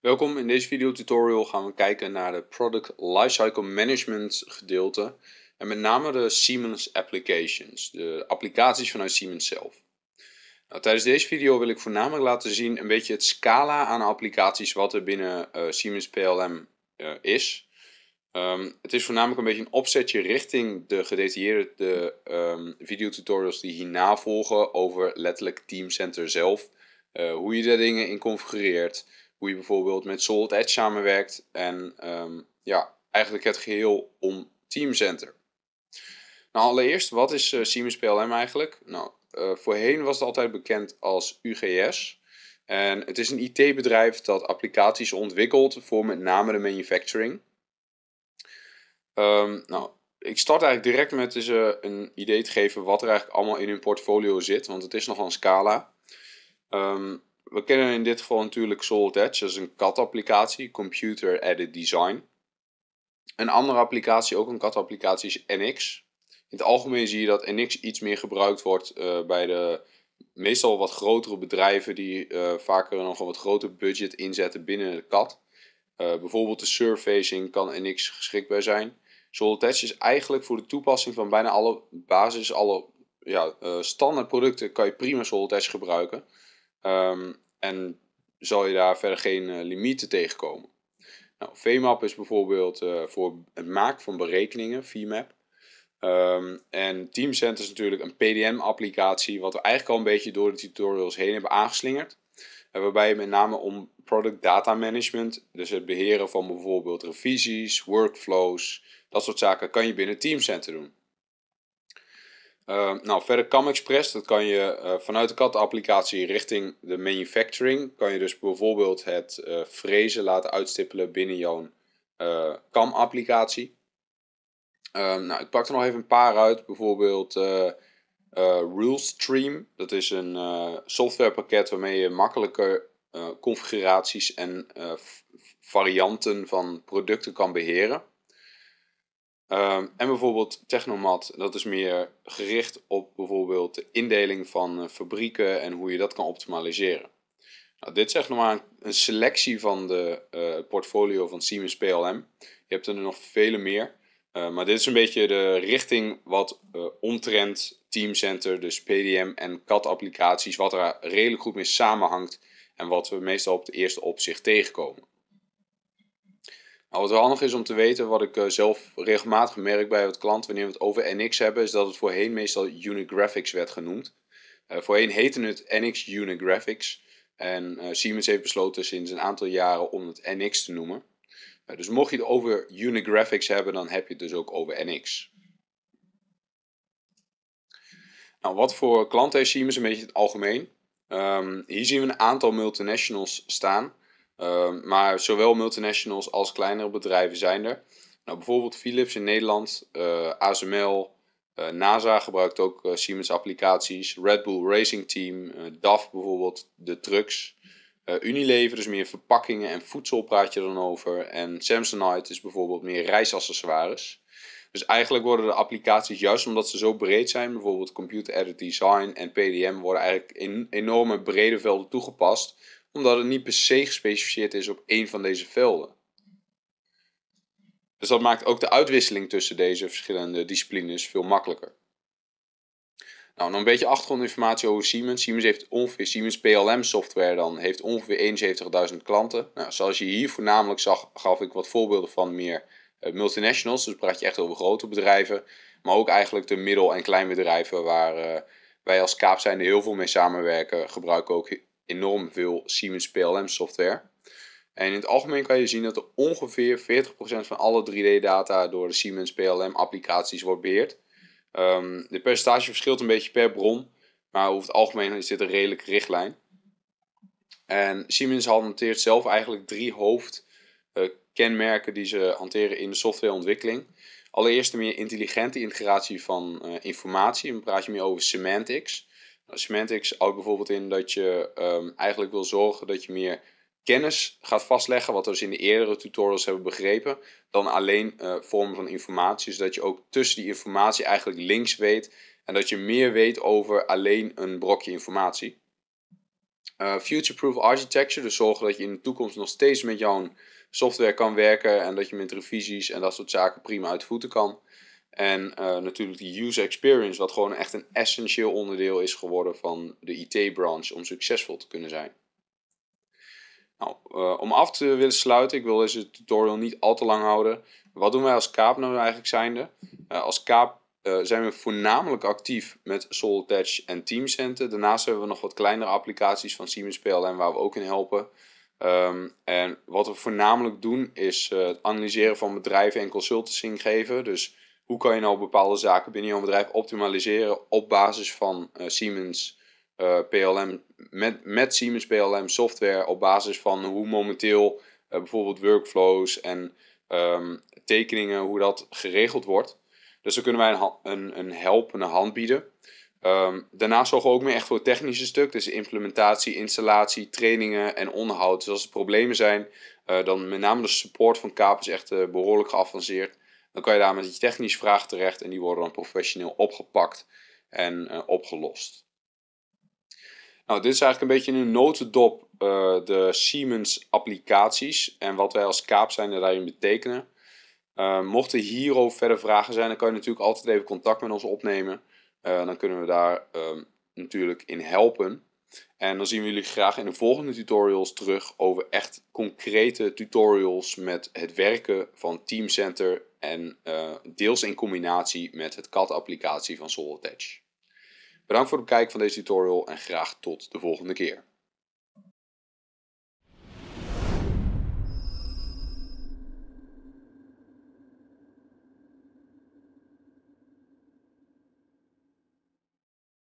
Welkom, in deze video tutorial gaan we kijken naar de Product Lifecycle Management gedeelte en met name de Siemens Applications, de applicaties vanuit Siemens zelf. Nou, tijdens deze video wil ik voornamelijk laten zien een beetje het scala aan applicaties wat er binnen eh, Siemens PLM eh, is. Ehm, het is voornamelijk een beetje een opzetje richting de gedetailleerde um, ehm, videotutorials die hierna volgen over letterlijk Teamcenter zelf. Eh, hoe je daar dingen in configureert, hoe je bijvoorbeeld met Solid Edge samenwerkt. En ehm, ja, eigenlijk het geheel om Teamcenter. Nou, allereerst, wat is eh, Siemens PLM eigenlijk? Nou, eh, voorheen was het altijd bekend als UGS. En het is een IT-bedrijf dat applicaties ontwikkelt voor met name de manufacturing. Ehm, nou, ik start eigenlijk direct met dus, eh, een idee te geven wat er eigenlijk allemaal in hun portfolio zit, want het is nogal een scala. Ehm, we kennen in dit geval natuurlijk Solid Edge, dat is een CAD-applicatie, Computer Added Design. Een andere applicatie, ook een CAD-applicatie, is NX. In het algemeen zie je dat NX iets meer gebruikt wordt eh, bij de meestal wat grotere bedrijven die uh, vaker nog een wat groter budget inzetten binnen de CAD. Eh, bijvoorbeeld de surfacing kan NX geschikt bij zijn. Solid Edge is eigenlijk voor de toepassing van bijna alle basis, alle ja, standaard producten kan je prima Solid Edge gebruiken. Ehm, en zal je daar verder geen eh, limieten tegenkomen. Nou, VMAP is bijvoorbeeld eh, voor het maken van berekeningen, VMAP. Um, en Teamcenter is natuurlijk een PDM-applicatie, wat we eigenlijk al een beetje door de tutorials heen hebben aangeslingerd. waarbij je met name om product data management, dus het beheren van bijvoorbeeld revisies, workflows, dat soort zaken, kan je binnen Teamcenter doen. Eh, nou, verder CAM Express, dat kan je eh, vanuit de CAD-applicatie richting de manufacturing. Kan je dus bijvoorbeeld het eh, frezen laten uitstippelen binnen jouw CAM-applicatie. Ehm, nou, ik pak er nog even een paar uit. Bijvoorbeeld RuleStream, dat is een softwarepakket waarmee je makkelijker configuraties en varianten van producten kan beheren. Ehm, en bijvoorbeeld Technomat, dat is meer gericht op bijvoorbeeld de indeling van eh, fabrieken en hoe je dat kan optimaliseren. Nou, dit is echt nog maar een selectie van de uh, portfolio van Siemens PLM. Je hebt er nog vele meer. Eh, maar dit is een beetje de richting wat omtrent Teamcenter, dus PDM en CAD-applicaties, wat er redelijk goed mee samenhangt en wat we meestal op het eerste opzicht tegenkomen. Nou, wat wel handig is om te weten, wat ik eh, zelf regelmatig merk bij het klant wanneer we het over NX hebben, is dat het voorheen meestal Unigraphics werd genoemd. Eh, voorheen heette het NX Unigraphics En eh, Siemens heeft besloten sinds een aantal jaren om het NX te noemen. dus mocht je het over Unigraphics hebben, dan heb je het dus ook over NX. Nou, wat voor klanten heeft Siemens een beetje het algemeen? Ehm, hier zien we een aantal multinationals staan. Ehm, maar zowel multinationals als kleinere bedrijven zijn er. Nou, bijvoorbeeld Philips in Nederland, eh, ASML, eh, NASA gebruikt ook eh, Siemens applicaties, Red Bull Racing Team, DAF bijvoorbeeld, de trucks. Unilever, dus meer verpakkingen en voedsel praat je dan over. En Samsonite is bijvoorbeeld meer reisaccessoires. Dus eigenlijk worden de applicaties, juist omdat ze zo breed zijn, bijvoorbeeld computer-aided design en PDM, worden eigenlijk in enorme brede velden toegepast omdat het niet per se gespecificeerd is op één van deze velden. Dus dat maakt ook de uitwisseling tussen deze verschillende disciplines veel makkelijker. Nou, nog een beetje achtergrondinformatie over Siemens. Siemens heeft ongeveer, Siemens PLM software dan, heeft ongeveer 71.000 klanten. Nou, zoals je hier voornamelijk zag, gaf ik wat voorbeelden van meer eh, multinationals. Dus praat je echt over grote bedrijven. Maar ook eigenlijk de middel- en kleinbedrijven waar eh, wij als Kaap zijn er heel veel mee samenwerken. Gebruiken ook enorm veel Siemens PLM software. En in het algemeen kan je zien dat er ongeveer 40% van alle 3D-data door de Siemens PLM-applicaties wordt beheerd. Ehm, de percentage verschilt een beetje per bron, maar over het algemeen is dit een redelijke richtlijn. En Siemens hanteert zelf eigenlijk drie hoofdkenmerken eh, kenmerken die ze hanteren in de softwareontwikkeling. Allereerst de meer intelligente integratie van eh, informatie, dan praat je meer over semantics. Nou, semantics houdt bijvoorbeeld in dat je ehm, eigenlijk wil zorgen dat je meer kennis gaat vastleggen, wat we dus in de eerdere tutorials hebben begrepen, dan alleen eh, vormen van informatie. Zodat dus je ook tussen die informatie eigenlijk links weet en dat je meer weet over alleen een brokje informatie. Uh, Future-proof architecture, dus zorgen dat je in de toekomst nog steeds met jouw software kan werken en dat je met revisies en dat soort zaken prima uit de voeten kan. En eh, natuurlijk die user experience, wat gewoon echt een essentieel onderdeel is geworden van de IT-branche om succesvol te kunnen zijn. Nou, eh, om af te willen sluiten, ik wil deze tutorial niet al te lang houden. Wat doen wij als Kaap nou eigenlijk zijnde? Eh, als Kaap zijn we voornamelijk actief met SolidEdge en Teamcenter. Daarnaast hebben we nog wat kleinere applicaties van Siemens PLM waar we ook in helpen. Ehm, en wat we voornamelijk doen is het analyseren van bedrijven en consultancy geven. Dus hoe kan je nou bepaalde zaken binnen jouw bedrijf optimaliseren op basis van eh, Siemens eh, PLM, met, met Siemens PLM software, op basis van hoe momenteel eh, bijvoorbeeld workflows en ehm, tekeningen, hoe dat geregeld wordt. Dus dan kunnen wij een, een, een helpende hand bieden. Ehm, daarnaast zorgen we ook meer echt voor het technische stuk, dus implementatie, installatie, trainingen en onderhoud. Dus als er problemen zijn, dan met name de support van KAP is echt behoorlijk geavanceerd. Dan kan je daar met je technische vraag terecht en die worden dan professioneel opgepakt en eh, opgelost. Nou, dit is eigenlijk een beetje in een notendop eh, de Siemens applicaties en wat wij als Kaap zijn er daarin betekenen. Uh, eh, mochten hierover verder vragen zijn, dan kan je natuurlijk altijd even contact met ons opnemen. dan kunnen we daar ehm, natuurlijk in helpen. En dan zien we jullie graag in de volgende tutorials terug over echt concrete tutorials met het werken van Teamcenter en eh, deels in combinatie met het CAD-applicatie van SolidEdge. Bedankt voor het kijken van deze tutorial en graag tot de volgende keer.